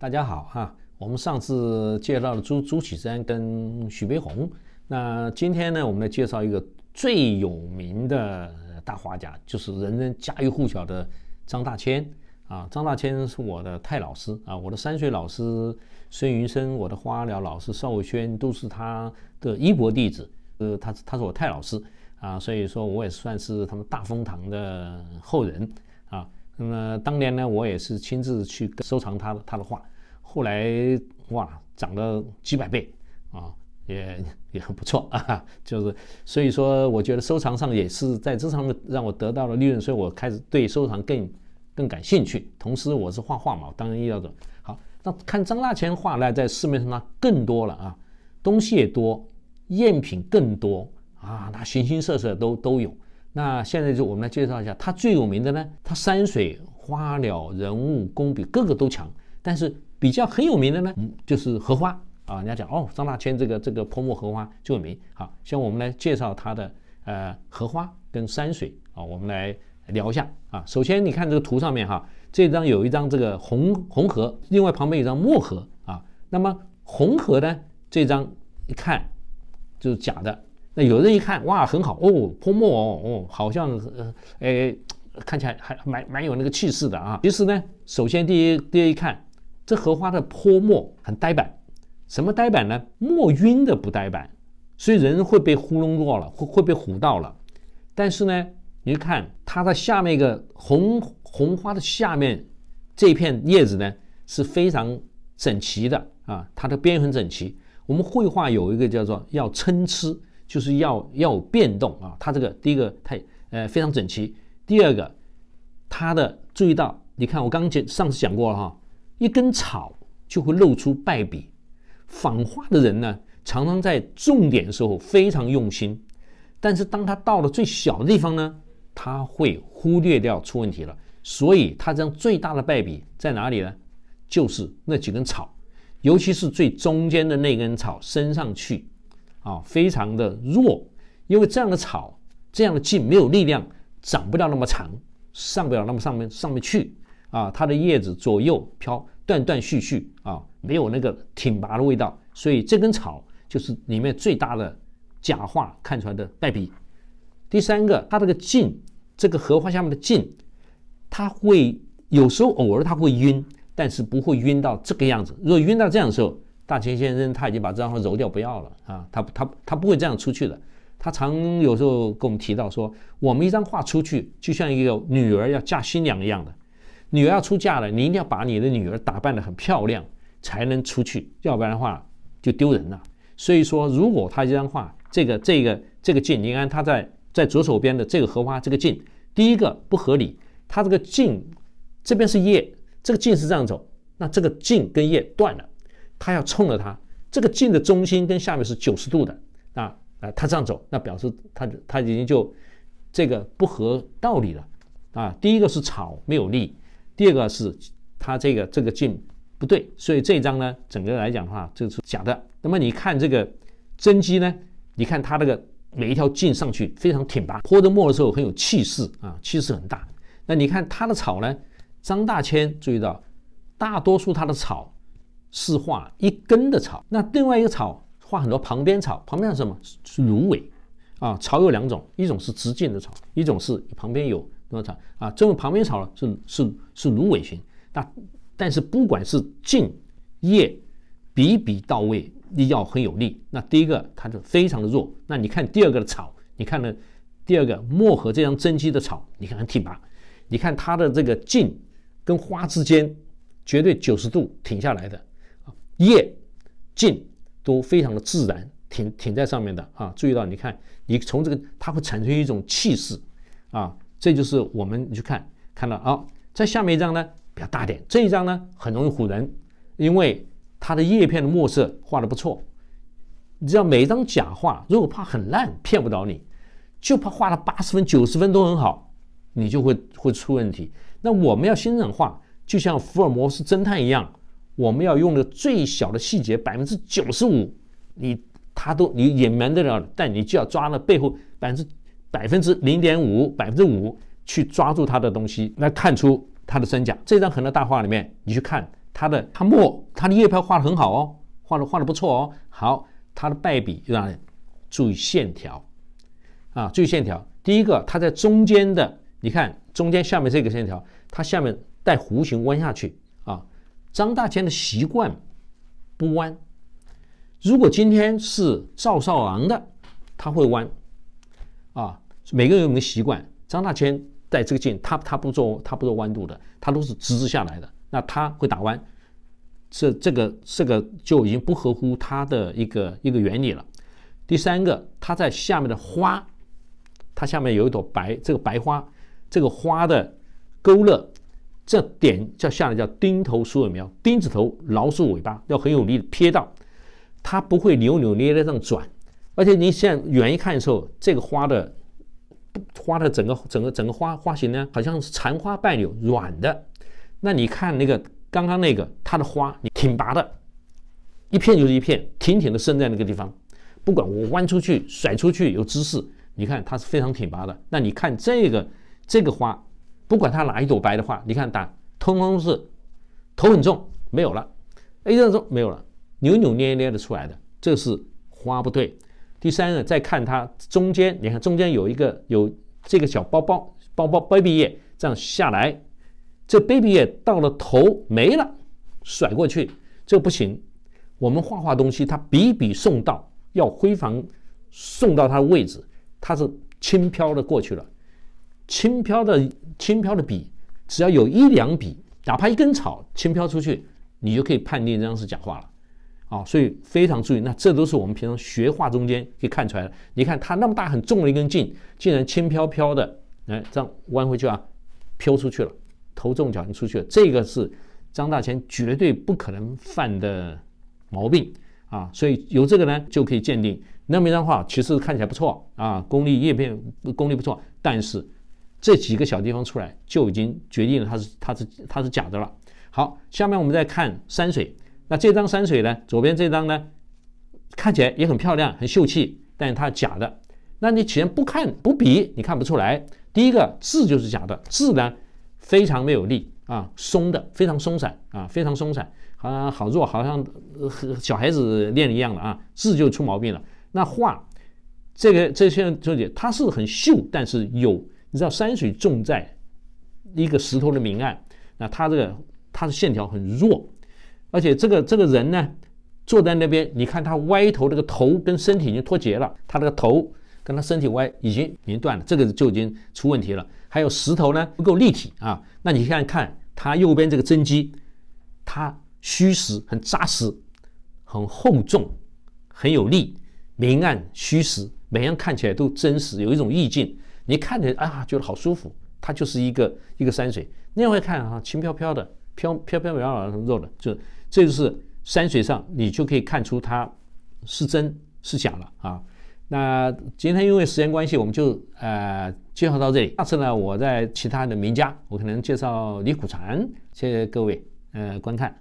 大家好哈，我们上次介绍了朱朱启山跟徐悲鸿，那今天呢，我们来介绍一个最有名的大画家，就是人人家喻户晓的张大千啊。张大千是我的太老师啊，我的山水老师孙云生，我的花鸟老师邵伟轩都是他的衣钵弟子，呃，他他是我太老师啊，所以说我也算是他们大风堂的后人。那么当年呢，我也是亲自去收藏他的他的画，后来哇涨了几百倍啊，也也很不错啊。就是所以说，我觉得收藏上也是在这上面让我得到了利润，所以我开始对收藏更更感兴趣。同时，我是画画嘛，当然要的。好，那看张大千画呢，在市面上呢更多了啊，东西也多，赝品更多啊，那形形色色都都有。那现在就我们来介绍一下，他最有名的呢，他山水、花鸟、人物，工笔各个都强，但是比较很有名的呢，就是荷花啊，人家讲哦，张大千这个这个泼墨荷花最有名现在我们来介绍他的呃荷花跟山水啊，我们来聊一下啊。首先你看这个图上面哈，这张有一张这个红红荷，另外旁边有张墨荷啊。那么红荷呢，这张一看就是假的。那有人一看，哇，很好哦，泼墨哦，哦，好像呃，哎，看起来还蛮蛮有那个气势的啊。其实呢，首先第一第一看，这荷花的泼墨很呆板，什么呆板呢？墨晕的不呆板，所以人会被糊弄过了，会会被唬到了。但是呢，你看它的下面一个红红花的下面这片叶子呢，是非常整齐的啊，它的边很整齐。我们绘画有一个叫做要参差。就是要要有变动啊！它这个第一个，它呃非常整齐；第二个，它的注意到，你看我刚刚讲上次讲过了哈，一根草就会露出败笔。仿画的人呢，常常在重点的时候非常用心，但是当他到了最小的地方呢，他会忽略掉出问题了。所以，他这样最大的败笔在哪里呢？就是那几根草，尤其是最中间的那根草伸上去。啊，非常的弱，因为这样的草，这样的茎没有力量，长不了那么长，上不了那么上面上面去。啊，它的叶子左右飘，断断续续啊，没有那个挺拔的味道。所以这根草就是里面最大的假话看出来的败笔。第三个，它这个茎，这个荷花下面的茎，它会有时候偶尔它会晕，但是不会晕到这个样子。如果晕到这样的时候，大秦先生他已经把这张画揉掉不要了啊，他他他不会这样出去的。他常有时候跟我们提到说，我们一张画出去就像一个女儿要嫁新娘一样的，女儿要出嫁了，你一定要把你的女儿打扮的很漂亮才能出去，要不然的话就丢人了。所以说，如果他这张画，这个这个这个镜，你看他在在左手边的这个荷花这个镜，第一个不合理，它这个镜这边是叶，这个茎是这样走，那这个茎跟叶断了。他要冲着他这个劲的中心跟下面是九十度的啊，啊，他这样走，那表示他他已经就这个不合道理了啊。第一个是草没有力，第二个是他这个这个劲不对，所以这张呢，整个来讲的话就是假的。那么你看这个真机呢，你看他这个每一条镜上去非常挺拔，泼的墨的时候很有气势啊，气势很大。那你看他的草呢，张大千注意到大多数他的草。是画一根的草，那另外一个草画很多旁边草，旁边是什么？是芦苇啊。草有两种，一种是直径的草，一种是旁边有多少草啊？这种旁边草呢是是是芦苇型。那但是不管是茎叶，比比到位，力要很有力。那第一个它就非常的弱。那你看第二个的草，你看呢？第二个墨河这张真迹的草，你看很挺拔，你看它的这个茎跟花之间绝对九十度挺下来的。叶、茎都非常的自然，挺挺在上面的啊！注意到，你看，你从这个它会产生一种气势，啊，这就是我们你去看看到啊，在下面一张呢比较大点，这一张呢很容易唬人，因为它的叶片的墨色画的不错。你知道每一张假画，如果怕很烂，骗不着你，就怕画了八十分、九十分都很好，你就会会出问题。那我们要欣赏画，就像福尔摩斯侦探一样。我们要用的最小的细节，百分之九十五，你他都你隐瞒得了，但你就要抓了背后百分之百分之零点五、百分之五去抓住他的东西，来看出它的真假。这张很的大画里面，你去看它的，它墨它的叶片画的很好哦，画的画的不错哦。好，它的败笔在哪里？注意线条啊，注意线条。第一个，它在中间的，你看中间下面这个线条，它下面带弧形弯下去啊。张大千的习惯不弯。如果今天是赵少昂的，他会弯。啊，每个人有个习惯。张大千带这个镜，他他不做，他不做弯度的，他都是直直下来的。那他会打弯，这这个这个就已经不合乎他的一个一个原理了。第三个，他在下面的花，它下面有一朵白，这个白花，这个花的勾勒。这点叫下来叫钉头鼠尾苗，钉子头老鼠尾巴要很有力的撇到，它不会扭扭捏捏这样转，而且你现在远一看的时候，这个花的花的整个整个整个花花型呢，好像是残花败柳，软的。那你看那个刚刚那个它的花，挺拔的，一片就是一片，挺挺的伸在那个地方，不管我弯出去甩出去有姿势，你看它是非常挺拔的。那你看这个这个花。不管它哪一朵白的话，你看打通通是头很重，没有了，A 这中重没有了，扭扭捏捏的出来的，这是花不对。第三个，再看它中间，你看中间有一个有这个小包包，包包 baby 叶这样下来，这 baby 叶到了头没了，甩过去这不行。我们画画东西，它笔笔送到，要挥防送到它的位置，它是轻飘的过去了。轻飘的轻飘的笔，只要有一两笔，哪怕一根草轻飘出去，你就可以判定这张是假画了，啊，所以非常注意。那这都是我们平常学画中间可以看出来的。你看它那么大很重的一根劲，竟然轻飘飘的，哎，这样弯回去啊，飘出去了，头重脚轻出去了，这个是张大千绝对不可能犯的毛病啊，所以由这个呢就可以鉴定。那么一张画其实看起来不错啊，功力叶片功力不错，但是。这几个小地方出来就已经决定了它是它是它是假的了。好，下面我们再看山水。那这张山水呢？左边这张呢，看起来也很漂亮，很秀气，但是它假的。那你先不看不比，你看不出来。第一个字就是假的，字呢非常没有力啊，松的非常松散啊，非常松散好、啊，好弱，好像小孩子练一样的啊，字就出毛病了。那画，这个这些兄弟，它是很秀，但是有。你知道山水重在一个石头的明暗，那它这个它的线条很弱，而且这个这个人呢坐在那边，你看他歪头，这个头跟身体已经脱节了，他这个头跟他身体歪已经已经断了，这个就已经出问题了。还有石头呢不够立体啊，那你看看他右边这个真机，它虚实很扎实，很厚重，很有力，明暗虚实，每样看起来都真实，有一种意境。你看着啊，觉得好舒服，它就是一个一个山水。那会看啊，轻飘飘的，飘飘飘渺渺的，肉的，就这就是山水上，你就可以看出它是真是假了啊。那今天因为时间关系，我们就呃介绍到这里。下次呢，我在其他的名家，我可能介绍李苦禅，谢谢各位呃观看。